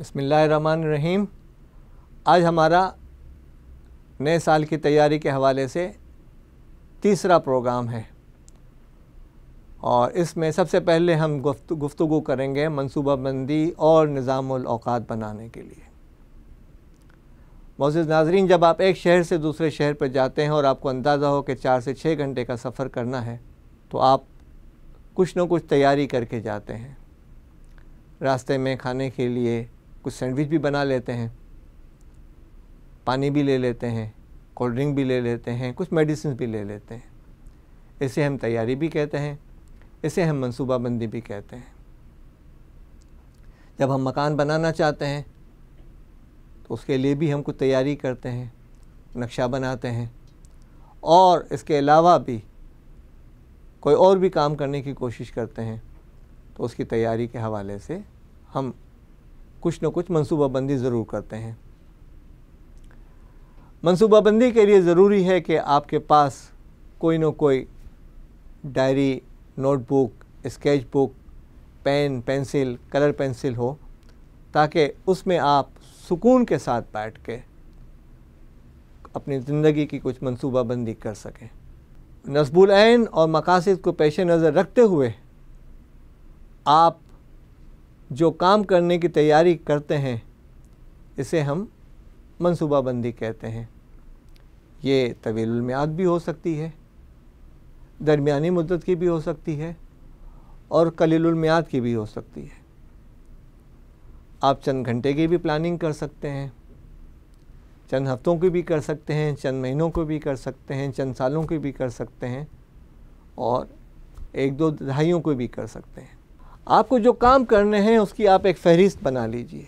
रहीम आज हमारा नए साल की तैयारी के हवाले से तीसरा प्रोग्राम है और इसमें सबसे पहले हम गुफ्तु गुफ्तु करेंगे मनसूबा बंदी और निज़ामत बनाने के लिए मोज़ नाजरीन जब आप एक शहर से दूसरे शहर पर जाते हैं और आपको अंदाज़ा हो कि चार से छः घंटे का सफ़र करना है तो आप कुछ न कुछ तैयारी करके जाते हैं रास्ते में खाने के लिए कुछ सैंडविच भी बना लेते हैं पानी भी ले लेते हैं कोल्ड ड्रिंक भी ले लेते हैं कुछ मेडिसिन भी ले लेते हैं इसे हम तैयारी भी कहते हैं इसे हम मनसूबाबंदी भी कहते हैं जब हम मकान बनाना चाहते हैं तो उसके लिए भी हम कुछ तैयारी करते हैं नक्शा बनाते हैं और इसके अलावा भी कोई और भी काम करने की कोशिश करते हैं तो उसकी तैयारी के हवाले से हम कुछ न कुछ मनसूबाबंदी ज़रूर करते हैं मनसूबाबंदी के लिए ज़रूरी है कि आपके पास कोई ना कोई diary notebook sketch book pen pencil colour pencil हो ताकि उसमें आप सुकून के साथ बैठ के अपनी ज़िंदगी की कुछ मनसूबाबंदी कर सकें नसबुल और मकासद को पेश नज़र रखते हुए आप जो काम करने की तैयारी करते हैं इसे हम मनसूबाबंदी कहते हैं ये तवीलमियाद भी हो सकती है दरमियानी मदत की भी हो सकती है और कलीलमियाद की भी हो सकती है आप चंद घंटे की भी प्लानिंग कर सकते हैं चंद हफ्तों की भी कर सकते हैं चंद महीनों को भी कर सकते हैं चंद सालों की भी कर सकते हैं और एक दो दहाइयों को भी कर सकते हैं आपको जो काम करने हैं उसकी आप एक फहरिस्त बना लीजिए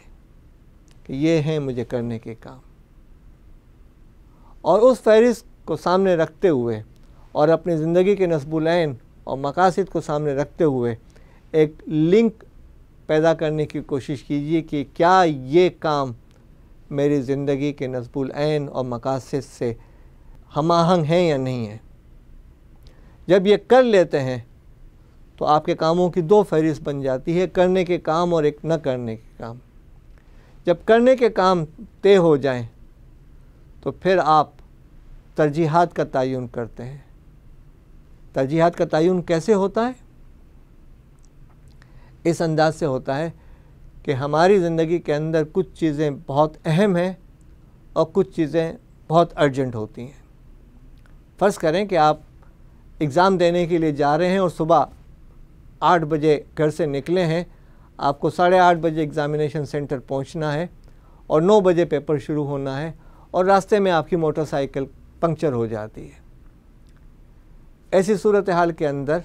कि ये हैं मुझे करने के काम और उस फहरिस्त को सामने रखते हुए और अपनी ज़िंदगी के नस्बुलैन और मकासद को सामने रखते हुए एक लिंक पैदा करने की कोशिश कीजिए कि क्या ये काम मेरी ज़िंदगी के नस्बुलैन और मकासद से हम आहंग हैं या नहीं हैं जब ये कर लेते हैं तो आपके कामों की दो फहरिस्त बन जाती है करने के काम और एक न करने के काम जब करने के काम तय हो जाएं तो फिर आप तरजीहत का तयन करते हैं तरजीहत का तयन कैसे होता है इस अंदाज से होता है कि हमारी ज़िंदगी के अंदर कुछ चीज़ें बहुत अहम हैं और कुछ चीज़ें बहुत अर्जेंट होती हैं फ़र्ज़ करें कि आप एग्ज़ाम देने के लिए जा रहे हैं और सुबह आठ बजे घर से निकले हैं आपको साढ़े आठ बजे एग्ज़ामिनेशन सेंटर पहुंचना है और नौ बजे पेपर शुरू होना है और रास्ते में आपकी मोटरसाइकिल पंक्चर हो जाती है ऐसी सूरत हाल के अंदर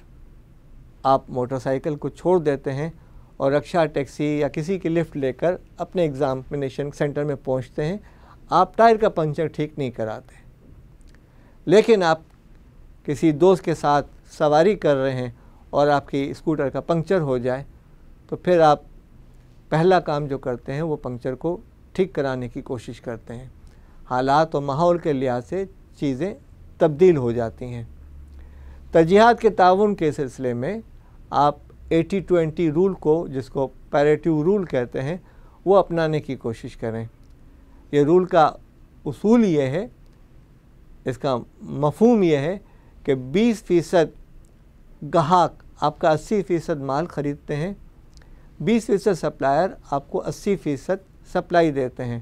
आप मोटरसाइकिल को छोड़ देते हैं और रक्षा टैक्सी या किसी की लिफ्ट लेकर अपने एग्ज़ामिनेशन सेंटर में पहुँचते हैं आप टायर का पंक्चर ठीक नहीं कराते लेकिन आप किसी दोस्त के साथ सवारी कर रहे हैं और आपकी स्कूटर का पंक्चर हो जाए तो फिर आप पहला काम जो करते हैं वो पंक्चर को ठीक कराने की कोशिश करते हैं हालात और माहौल के लिहाज से चीज़ें तब्दील हो जाती हैं तरजीहत के ताउन के सिलसिले में आप एटी ट्वेंटी रूल को जिसको पैरेटिव रूल कहते हैं वो अपनाने की कोशिश करें ये रूल का उसूल ये है इसका मफहम यह है कि 20 फ़ीसद ग्राहक आपका 80 फ़ीसद माल ख़रीदते हैं 20 फ़ीसद सप्लायर आपको 80 फ़ीसद सप्लाई देते हैं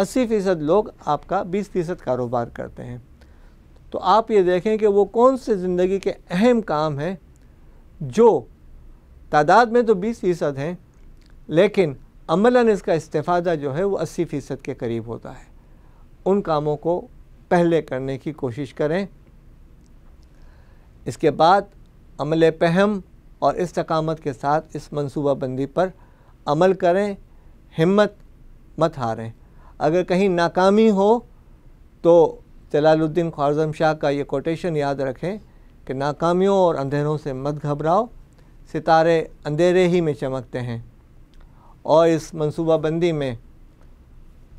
80 फ़ीसद लोग आपका 20 फ़ीसद कारोबार करते हैं तो आप ये देखें कि वो कौन से ज़िंदगी के अहम काम हैं जो तादाद में तो 20 फ़ीसद हैं लेकिन अमला इसका इस्तेफादा जो है वो अस्सी फ़ीसद के करीब होता है उन कामों को पहले करने की कोशिश करें इसके बाद अमल पहम और तकामत के साथ इस बंदी पर अमल करें हिम्मत मत हारें अगर कहीं नाकामी हो तो जलालुद्दीन ख्वारजम शाह का ये कोटेशन याद रखें कि नाकामियों और अंधेरों से मत घबराओ सितारे अंधेरे ही में चमकते हैं और इस बंदी में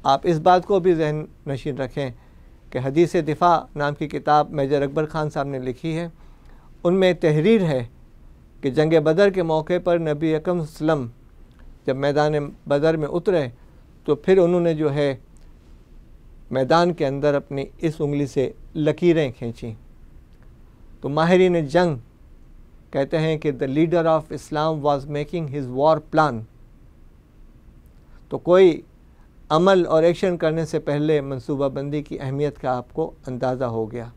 आप इस बात को भी जहन नशीन रखें कि हदीस दिफ़ा नाम की किताब मेजर अकबर ख़ान साहब ने लिखी है उनमें तहरीर है कि जंग बदर के मौके पर नबी अकम जब मैदान बदर में उतरे तो फिर उन्होंने जो है मैदान के अंदर अपनी इस उंगली से लकीरें खींची तो माहरीन जंग कहते हैं कि the leader of Islam was making his war plan तो कोई अमल और एक्शन करने से पहले मनसूबाबंदी की अहमियत का आपको अंदाज़ा हो गया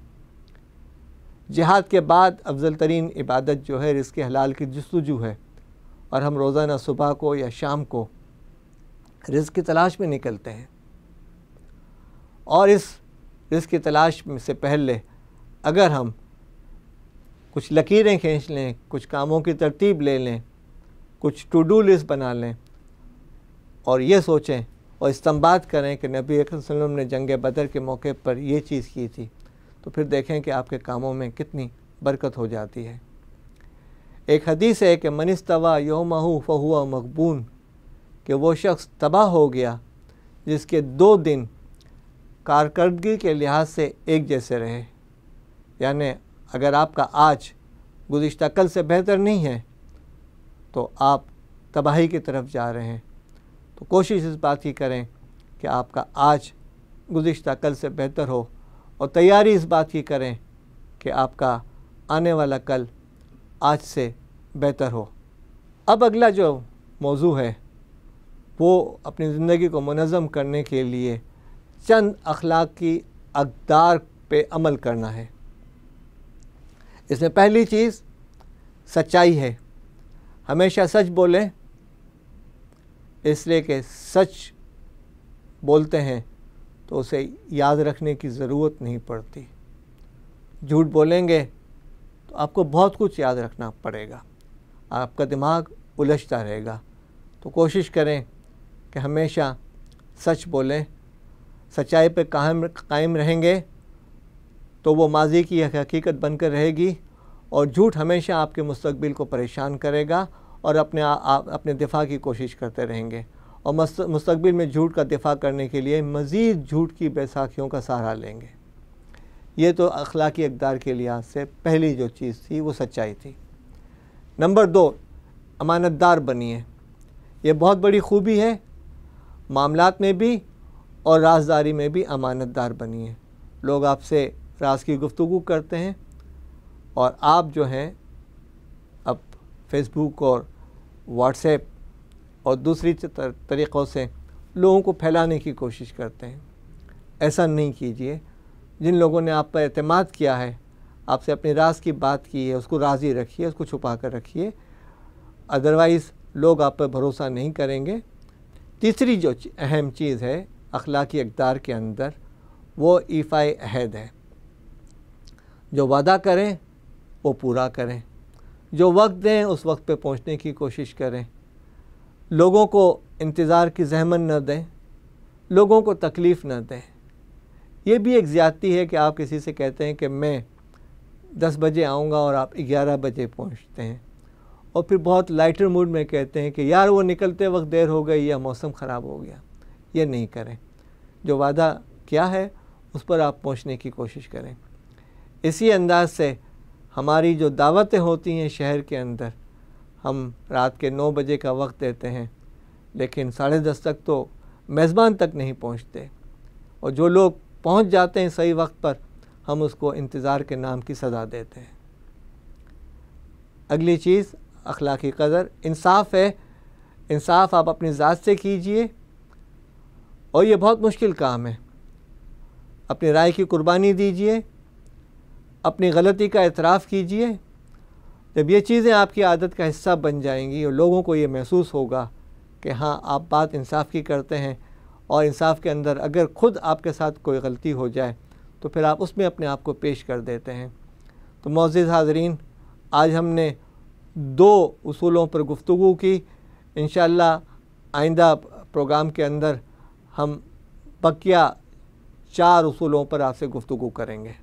जिहाद के बाद अफजल तरीन इबादत जो है रिस्क हलाल की जस्तजू है और हम रोज़ाना सुबह को या शाम को रिस्क की तलाश में निकलते हैं और इस रिस्क की तलाश में से पहले अगर हम कुछ लकीरें खींच लें कुछ कामों की तरतीब ले लें कुछ टू डू लिस्ट बना लें और ये सोचें और इस्तम्बाद करें कि नबी वसल्लम ने जंग बदर के मौके पर ये चीज़ की थी तो फिर देखें कि आपके कामों में कितनी बरकत हो जाती है एक हदीस है कि मनिस्तवा योमहू फ़हुआ मकबून कि वो शख्स तबाह हो गया जिसके दो दिन कारकर्दगी के लिहाज से एक जैसे रहे यानि अगर आपका आज गुज्त कल से बेहतर नहीं है तो आप तबाही की तरफ जा रहे हैं तो कोशिश इस बात की करें कि आपका आज गुज्त कल से बेहतर हो और तैयारी इस बात की करें कि आपका आने वाला कल आज से बेहतर हो अब अगला जो मौजू है वो अपनी ज़िंदगी को मनज़म करने के लिए चंद अखलाक की अकदार पे अमल करना है इसमें पहली चीज़ सच्चाई है हमेशा सच बोलें इसलिए कि सच बोलते हैं तो उसे याद रखने की ज़रूरत नहीं पड़ती झूठ बोलेंगे तो आपको बहुत कुछ याद रखना पड़ेगा आपका दिमाग उलझता रहेगा तो कोशिश करें कि हमेशा सच बोलें सच्चाई पर कायम कायम रहेंगे तो वो माजी की हकीकत बनकर रहेगी और झूठ हमेशा आपके मुस्तबिल को परेशान करेगा और अपने आ, आ, अपने दिफा की कोशिश करते रहेंगे और मुस्तबिल में झूठ का दिफा करने के लिए मज़ीद झूठ की बैसाखियों का सहारा लेंगे ये तो अखलाकी इकदार के लिहाज से पहली जो चीज़ थी वो सच्चाई थी नंबर दो अमानतदार बनिए ये बहुत बड़ी खूबी है मामलत में भी और राजदारी में भी अमानतदार बनिए लोग आपसे राज की गुफ्तु करते हैं और आप जो हैं अब फेसबुक और व्हाट्सएप और दूसरी तरीक़ों से लोगों को फैलाने की कोशिश करते हैं ऐसा नहीं कीजिए जिन लोगों ने आप पर अतमाद किया है आपसे अपने राज की बात की है उसको राज़ी रखिए उसको छुपा कर रखिए अदरवाइज़ लोग आप पर भरोसा नहीं करेंगे तीसरी जो अहम चीज़ है अखलाकी अकदार के अंदर वो ईफ़ाई अहद है जो वादा करें वो पूरा करें जो वक्त दें उस वक्त पे पहुंचने की कोशिश करें लोगों को इंतज़ार की जहमन न दें लोगों को तकलीफ़ न दें यह भी एक ज़्यादती है कि आप किसी से कहते हैं कि मैं दस बजे आऊँगा और आप ग्यारह बजे पहुँचते हैं और फिर बहुत लाइटर मूड में कहते हैं कि यार वो निकलते वक्त देर हो गई या मौसम ख़राब हो गया ये नहीं करें जो वादा क्या है उस पर आप पहुँचने की कोशिश करें इसी अंदाज से हमारी जो दावतें होती हैं शहर के अंदर हम रात के नौ बजे का वक्त देते हैं लेकिन साढ़े दस तक तो मेज़बान तक नहीं पहुंचते और जो लोग पहुंच जाते हैं सही वक्त पर हम उसको इंतज़ार के नाम की सज़ा देते हैं अगली चीज़ अखलाकी कदर इंसाफ है इंसाफ आप अपनी ज़ात से कीजिए और ये बहुत मुश्किल काम है अपनी राय की कुर्बानी दीजिए अपनी गलती का एतराफ़ कीजिए जब ये चीज़ें आपकी आदत का हिस्सा बन जाएंगी और लोगों को ये महसूस होगा कि हाँ आप बात इंसाफ की करते हैं और इंसाफ के अंदर अगर ख़ुद आपके साथ कोई गलती हो जाए तो फिर आप उसमें अपने आप को पेश कर देते हैं तो मोज़ हाजरीन आज हमने दो असूलों पर गुफ्तु की इन आइंदा प्रोग्राम के अंदर हम बकिया चार असूलों पर आपसे गुफ्तु करेंगे